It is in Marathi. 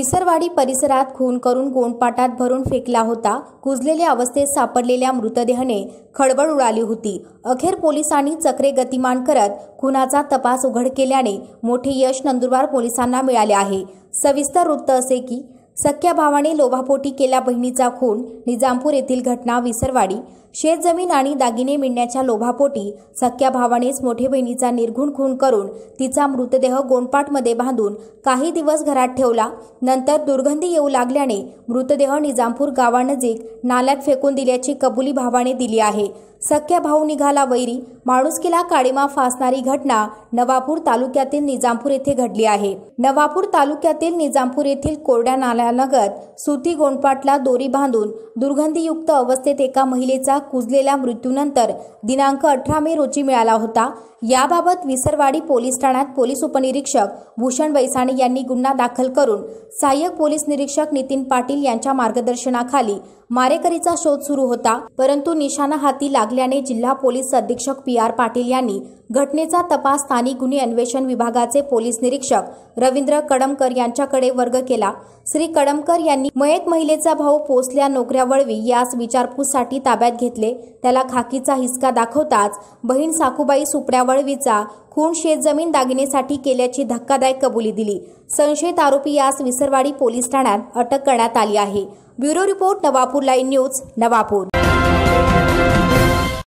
विसरवाडी परिसरात खून करून गोंडपाटात भरून फेकला होता कुजलेल्या अवस्थेत सापडलेल्या मृतदेहाने खळबळ उडाली होती अखेर पोलिसांनी चक्रे गतिमान करत खुनाचा तपास उघड केल्याने मोठे यश नंदुरबार पोलिसांना मिळाले आहे सविस्तर वृत्त असे की सख्या भावाने लोभापोटी केला बहिणीचा खून निजामपूर येथील घटना विसरवाडी शेतजमीन आणि दागिने मिळण्याच्या लोभापोटी सख्या भावानेच मोठे बहिणीचा निर्घुण खून करून तिचा मृतदेह गोंडपाटमध्ये बांधून काही दिवस घरात ठेवला नंतर दुर्गंधी येऊ लागल्याने मृतदेह निजामपूर गावानजीक नाल्यात फेकून दिल्याची कबुली भावाने दिली आहे सख्या भाऊ निघाला वैरी माणुसकीला काळीमा फासणारी घटना नवापूर तालुक्यातील निजामपूर येथे घडली आहे नवापूर तालुक्यातील निजामपूर येथील कोरड्या नाल्यानगत सुती गोंडपाटला दोरी बांधून दुर्गंधीयुक्त अवस्थेत एका महिलेचा कुजलेल्या मृत्यूनंतर दिनांक अठरा मे रोजी मिळाला होता याबाबत विसरवाडी पोलीस ठाण्यात पोलीस उपनिरीक्षक भूषण वैसाणे यांनी गुन्हा दाखल करून सहाय्यक पोलीस निरीक्षक नितीन पाटील यांच्या मार्गदर्शनाखाली मारेकरीचा शोध सुरू होता परंतु निशाणा हाती लागल्याने जिल्हा पोलीस अधीक्षक पी आर पाटील यांनी घटनेचा तपास स्थानिक गुन्हे अन्वेषण विभागाचे पोलीस निरीक्षक रवींद्र कडमकर यांच्याकडे वर्ग केला श्री कडमकर यांनी मयत महिलेचा भाऊ पोचल्या नोकऱ्या वळवी यास विचारपूससाठी ताब्यात घेतले त्याला खाकीचा हिसका दाखवताच बहीण साखूबाई सुपड्या वळवीचा खून शेतजमीन दागिनेसाठी केल्याची धक्कादायक कबुली दिली संशयित आरोपी यास विसरवाडी पोलीस ठाण्यात अटक करण्यात आली आहे bureau report Navapur live news Navapur